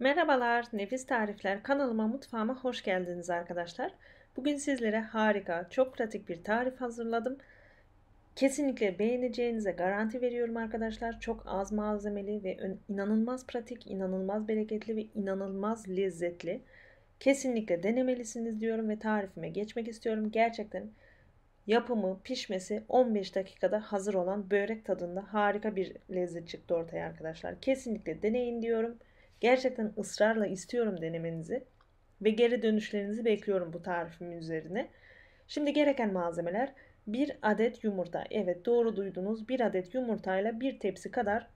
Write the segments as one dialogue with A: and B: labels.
A: Merhabalar, Nefis Tarifler kanalıma mutfağıma hoş geldiniz arkadaşlar. Bugün sizlere harika, çok pratik bir tarif hazırladım. Kesinlikle beğeneceğinize garanti veriyorum arkadaşlar. Çok az malzemeli ve inanılmaz pratik, inanılmaz bereketli ve inanılmaz lezzetli. Kesinlikle denemelisiniz diyorum ve tarifime geçmek istiyorum. Gerçekten yapımı, pişmesi 15 dakikada hazır olan börek tadında harika bir lezzet çıktı ortaya arkadaşlar. Kesinlikle deneyin diyorum. Gerçekten ısrarla istiyorum denemenizi ve geri dönüşlerinizi bekliyorum bu tarifimin üzerine. Şimdi gereken malzemeler 1 adet yumurta. Evet doğru duydunuz. 1 adet yumurtayla 1 tepsi kadar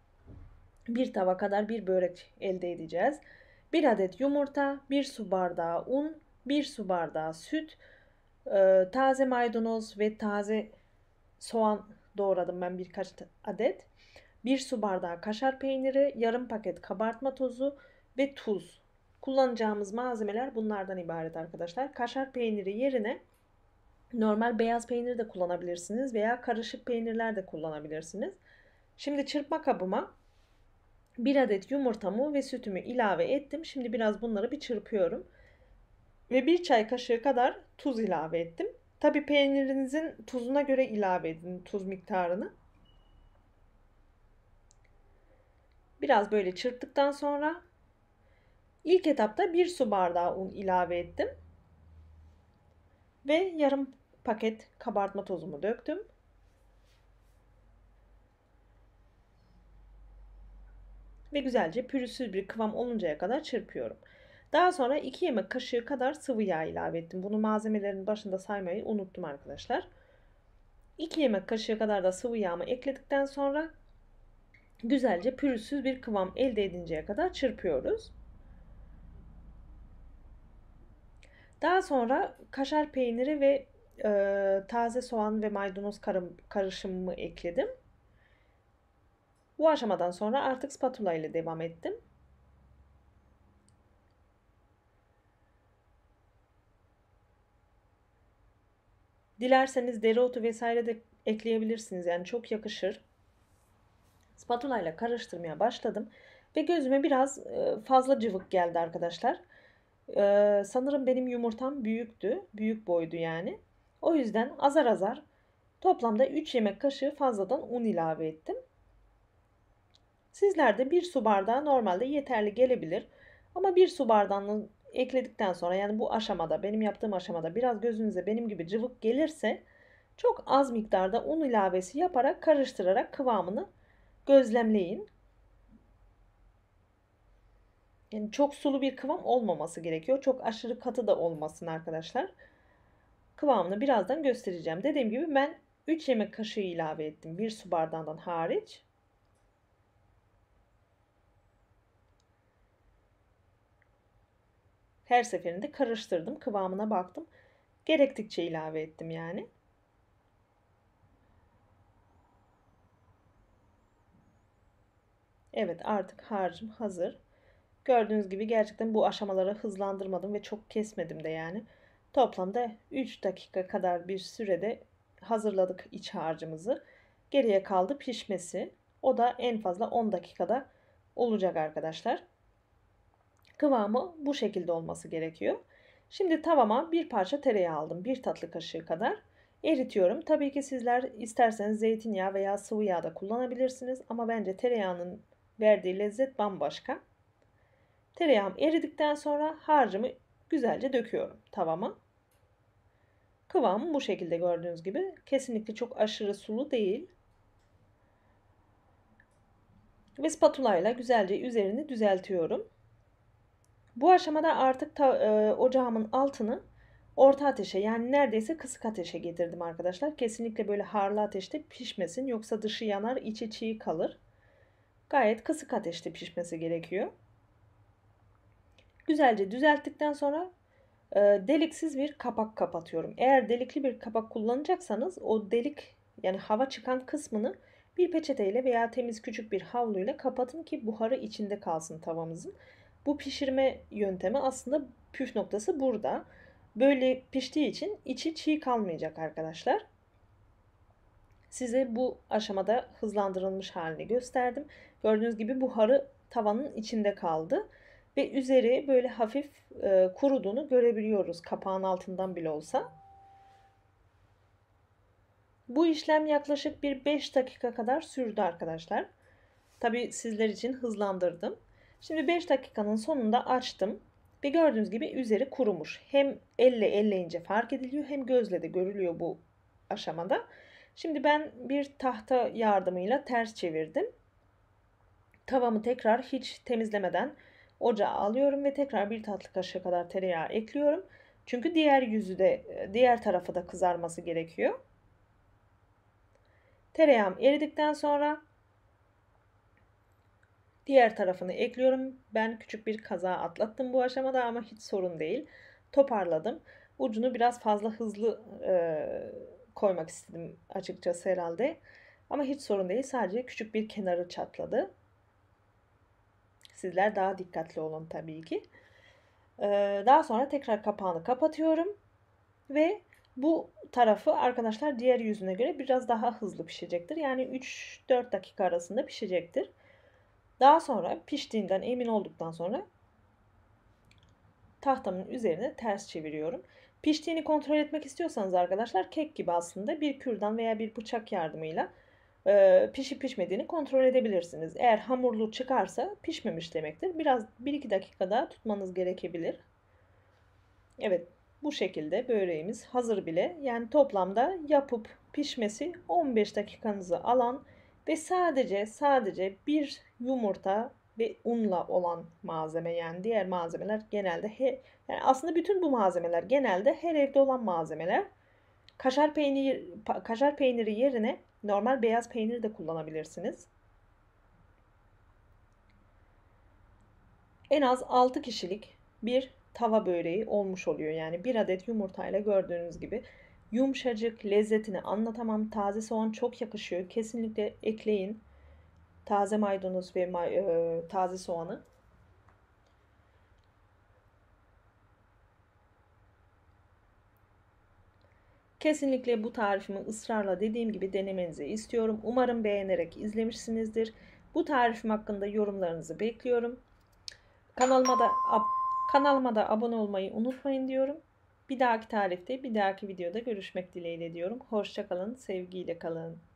A: bir tava kadar bir börek elde edeceğiz. 1 adet yumurta, 1 su bardağı un, 1 su bardağı süt, e, taze maydanoz ve taze soğan doğradım ben birkaç adet. 1 su bardağı kaşar peyniri, yarım paket kabartma tozu ve tuz. Kullanacağımız malzemeler bunlardan ibaret arkadaşlar. Kaşar peyniri yerine normal beyaz peynir de kullanabilirsiniz veya karışık peynirler de kullanabilirsiniz. Şimdi çırpma kabıma 1 adet yumurtamı ve sütümü ilave ettim. Şimdi biraz bunları bir çırpıyorum. Ve 1 çay kaşığı kadar tuz ilave ettim. Tabi peynirinizin tuzuna göre ilave edin tuz miktarını. Biraz böyle çırptıktan sonra ilk etapta bir su bardağı un ilave ettim. Ve yarım paket kabartma tozumu döktüm. Ve güzelce pürüzsüz bir kıvam oluncaya kadar çırpıyorum. Daha sonra 2 yemek kaşığı kadar sıvı yağ ilave ettim. Bunu malzemelerin başında saymayı unuttum arkadaşlar. 2 yemek kaşığı kadar da sıvı yağımı ekledikten sonra güzelce pürüzsüz bir kıvam elde edinceye kadar çırpıyoruz. Daha sonra kaşar peyniri ve e, taze soğan ve maydanoz karım, karışımımı ekledim. Bu aşamadan sonra artık spatula ile devam ettim. Dilerseniz dereotu vesaire de ekleyebilirsiniz. Yani çok yakışır. Spatula ile karıştırmaya başladım. Ve gözüme biraz e, fazla cıvık geldi arkadaşlar. E, sanırım benim yumurtam büyüktü. Büyük boydu yani. O yüzden azar azar toplamda 3 yemek kaşığı fazladan un ilave ettim. Sizlerde bir su bardağı normalde yeterli gelebilir. Ama bir su bardağını ekledikten sonra yani bu aşamada benim yaptığım aşamada biraz gözünüze benim gibi cıvık gelirse çok az miktarda un ilavesi yaparak karıştırarak kıvamını gözlemleyin. Yani çok sulu bir kıvam olmaması gerekiyor. Çok aşırı katı da olmasın arkadaşlar. Kıvamını birazdan göstereceğim. Dediğim gibi ben 3 yemek kaşığı ilave ettim. 1 su bardağından hariç. Her seferinde karıştırdım. Kıvamına baktım. Gerektikçe ilave ettim yani. Evet artık harcım hazır. Gördüğünüz gibi gerçekten bu aşamaları hızlandırmadım ve çok kesmedim de yani. Toplamda 3 dakika kadar bir sürede hazırladık iç harcımızı. Geriye kaldı pişmesi. O da en fazla 10 dakikada olacak arkadaşlar. Kıvamı bu şekilde olması gerekiyor. Şimdi tavama bir parça tereyağı aldım. Bir tatlı kaşığı kadar eritiyorum. Tabii ki sizler isterseniz zeytinyağı veya sıvı yağ da kullanabilirsiniz. Ama bence tereyağının verdiği lezzet bambaşka. Tereyağım eridikten sonra harcımı güzelce döküyorum tavama. Kıvamı bu şekilde gördüğünüz gibi. Kesinlikle çok aşırı sulu değil. Ve spatula ile güzelce üzerini düzeltiyorum. Bu aşamada artık ta, e, ocağımın altını orta ateşe yani neredeyse kısık ateşe getirdim arkadaşlar. Kesinlikle böyle harlı ateşte pişmesin yoksa dışı yanar içi çiğ kalır gayet kısık ateşte pişmesi gerekiyor. Güzelce düzelttikten sonra e, deliksiz bir kapak kapatıyorum. Eğer delikli bir kapak kullanacaksanız o delik yani hava çıkan kısmını bir peçeteyle veya temiz küçük bir havluyla kapatın ki buharı içinde kalsın tavamızın. Bu pişirme yöntemi aslında püf noktası burada. Böyle piştiği için içi çiğ kalmayacak arkadaşlar. Size bu aşamada hızlandırılmış halini gösterdim. Gördüğünüz gibi buharı tavanın içinde kaldı. Ve üzeri böyle hafif e, kuruduğunu görebiliyoruz kapağın altından bile olsa. Bu işlem yaklaşık bir 5 dakika kadar sürdü arkadaşlar. Tabi sizler için hızlandırdım. Şimdi 5 dakikanın sonunda açtım. Ve gördüğünüz gibi üzeri kurumuş. Hem elle elleyince fark ediliyor hem gözle de görülüyor bu aşamada. Şimdi ben bir tahta yardımıyla ters çevirdim. Tavamı tekrar hiç temizlemeden ocağa alıyorum ve tekrar bir tatlı kaşığı kadar tereyağı ekliyorum. Çünkü diğer yüzü de diğer tarafı da kızarması gerekiyor. Tereyağım eridikten sonra diğer tarafını ekliyorum. Ben küçük bir kaza atlattım bu aşamada ama hiç sorun değil. Toparladım. Ucunu biraz fazla hızlı e, koymak istedim açıkçası herhalde. Ama hiç sorun değil. Sadece küçük bir kenarı çatladı. Sizler daha dikkatli olun tabii ki. Ee, daha sonra tekrar kapağını kapatıyorum. Ve bu tarafı arkadaşlar diğer yüzüne göre biraz daha hızlı pişecektir. Yani 3-4 dakika arasında pişecektir. Daha sonra piştiğinden emin olduktan sonra tahtamın üzerine ters çeviriyorum. Piştiğini kontrol etmek istiyorsanız arkadaşlar kek gibi aslında bir kürdan veya bir bıçak yardımıyla e, pişip pişmediğini kontrol edebilirsiniz. Eğer hamurlu çıkarsa pişmemiş demektir. Biraz 1-2 dakika daha tutmanız gerekebilir. Evet bu şekilde böreğimiz hazır bile. Yani toplamda yapıp pişmesi 15 dakikanızı alan ve sadece sadece bir yumurta ve unla olan malzeme yani diğer malzemeler genelde he, yani aslında bütün bu malzemeler genelde her evde olan malzemeler. Kaşar peyniri kaşar peyniri yerine normal beyaz peynir de kullanabilirsiniz. En az 6 kişilik bir tava böreği olmuş oluyor. Yani bir adet yumurtayla gördüğünüz gibi yumuşacık, lezzetini anlatamam. Taze soğan çok yakışıyor. Kesinlikle ekleyin. Taze maydanoz ve may- e, taze soğanı. Kesinlikle bu tarifimi ısrarla dediğim gibi denemenizi istiyorum. Umarım beğenerek izlemişsinizdir. Bu tarifim hakkında yorumlarınızı bekliyorum. Kanalıma da, kanalıma da abone olmayı unutmayın diyorum. Bir dahaki tarifte, bir dahaki videoda görüşmek dileğiyle diyorum. Hoşçakalın, sevgiyle kalın.